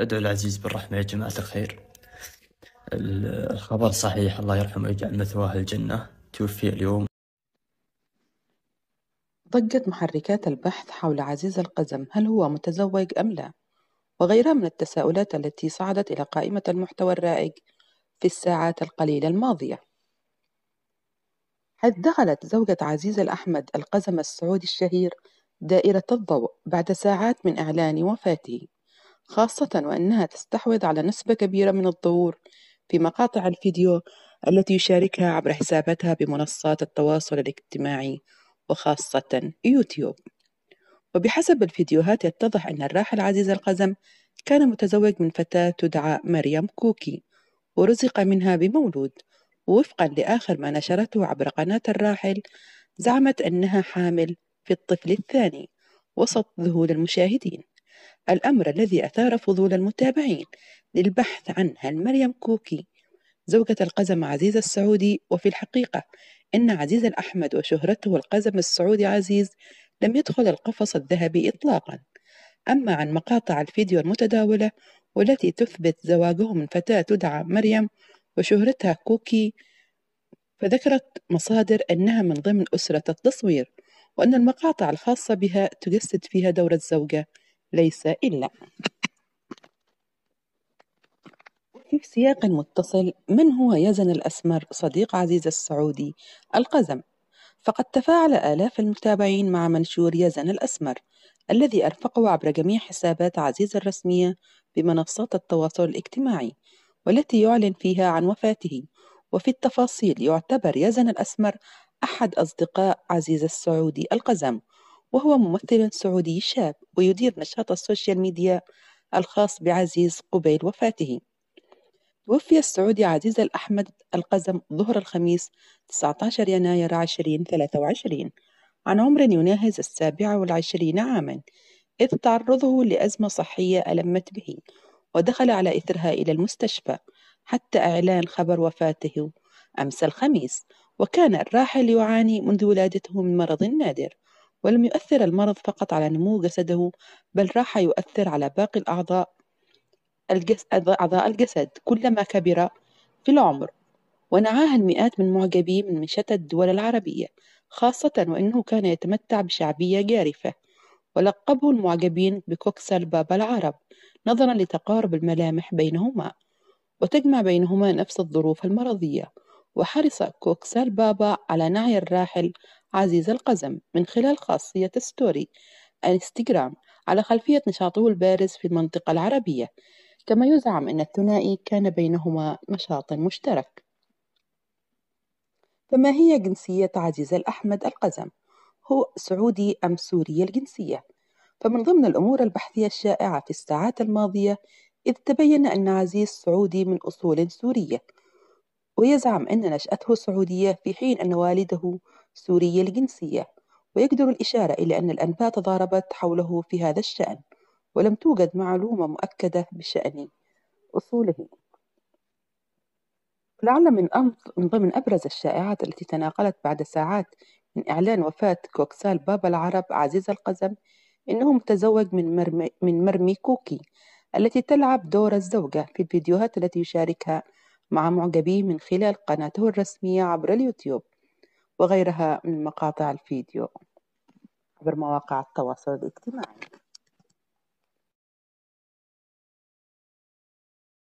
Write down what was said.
ادعو العزيز بالرحمة يا جماعة الخير الخبر صحيح الله يرحمه ويجعل مثواه الجنة توفي اليوم ضجت محركات البحث حول عزيز القزم هل هو متزوج أم لا وغيرها من التساؤلات التي صعدت إلى قائمة المحتوى الرائج في الساعات القليلة الماضية حيث دخلت زوجة عزيز الأحمد القزم السعودي الشهير دائرة الضوء بعد ساعات من إعلان وفاته خاصة وأنها تستحوذ على نسبة كبيرة من الظهور في مقاطع الفيديو التي يشاركها عبر حساباتها بمنصات التواصل الاجتماعي وخاصة يوتيوب وبحسب الفيديوهات يتضح أن الراحل عزيز القزم كان متزوج من فتاة تدعى مريم كوكي ورزق منها بمولود وفقا لآخر ما نشرته عبر قناة الراحل زعمت أنها حامل في الطفل الثاني وسط ذهول المشاهدين الأمر الذي أثار فضول المتابعين للبحث عن هل مريم كوكي زوجة القزم عزيز السعودي وفي الحقيقة إن عزيز الأحمد وشهرته القزم السعودي عزيز لم يدخل القفص الذهبي إطلاقا أما عن مقاطع الفيديو المتداولة والتي تثبت زواجه من فتاة تدعى مريم وشهرتها كوكي فذكرت مصادر أنها من ضمن أسرة التصوير وأن المقاطع الخاصة بها تجسد فيها دور الزوجة ليس إلا في سياق متصل من هو يزن الأسمر صديق عزيز السعودي القزم فقد تفاعل آلاف المتابعين مع منشور يزن الأسمر الذي أرفقه عبر جميع حسابات عزيز الرسمية بمنصات التواصل الاجتماعي والتي يعلن فيها عن وفاته وفي التفاصيل يعتبر يزن الأسمر أحد أصدقاء عزيز السعودي القزم وهو ممثل سعودي شاب ويدير نشاط السوشيال ميديا الخاص بعزيز قبيل وفاته توفي السعودي عزيز الأحمد القزم ظهر الخميس 19 يناير 2023 عن عمر يناهز السابعة والعشرين عاما إذ تعرضه لأزمة صحية ألمت به ودخل على إثرها إلى المستشفى حتى إعلان خبر وفاته أمس الخميس وكان الراحل يعاني منذ ولادته من مرض نادر ولم يؤثر المرض فقط على نمو جسده بل راح يؤثر على باقي الأعضاء أعضاء الجسد كلما كبر في العمر ونعاها المئات من معجبي من شتى الدول العربية خاصة وأنه كان يتمتع بشعبية جارفة ولقبه المعجبين بكوكس بابا العرب نظرا لتقارب الملامح بينهما وتجمع بينهما نفس الظروف المرضية وحرص كوكس بابا على نعي الراحل عزيز القزم من خلال خاصية ستوري انستغرام على خلفية نشاطه البارز في المنطقة العربية كما يزعم أن الثنائي كان بينهما نشاط مشترك فما هي جنسية عزيز الأحمد القزم؟ هو سعودي أم سوري الجنسية؟ فمن ضمن الأمور البحثية الشائعة في الساعات الماضية إذ تبين أن عزيز سعودي من أصول سورية ويزعم أن نشأته سعودية في حين أن والده سورية الجنسية ويقدر الإشارة إلى أن الأنباء تضاربت حوله في هذا الشأن ولم توجد معلومة مؤكدة بشأن أصوله لعل من من ضمن أبرز الشائعات التي تناقلت بعد ساعات من إعلان وفاة كوكسال بابا العرب عزيز القزم إنه متزوج من مرمي, من مرمي كوكي التي تلعب دور الزوجة في الفيديوهات التي يشاركها مع معجبيه من خلال قناته الرسمية عبر اليوتيوب وغيرها من مقاطع الفيديو عبر مواقع التواصل الاجتماعي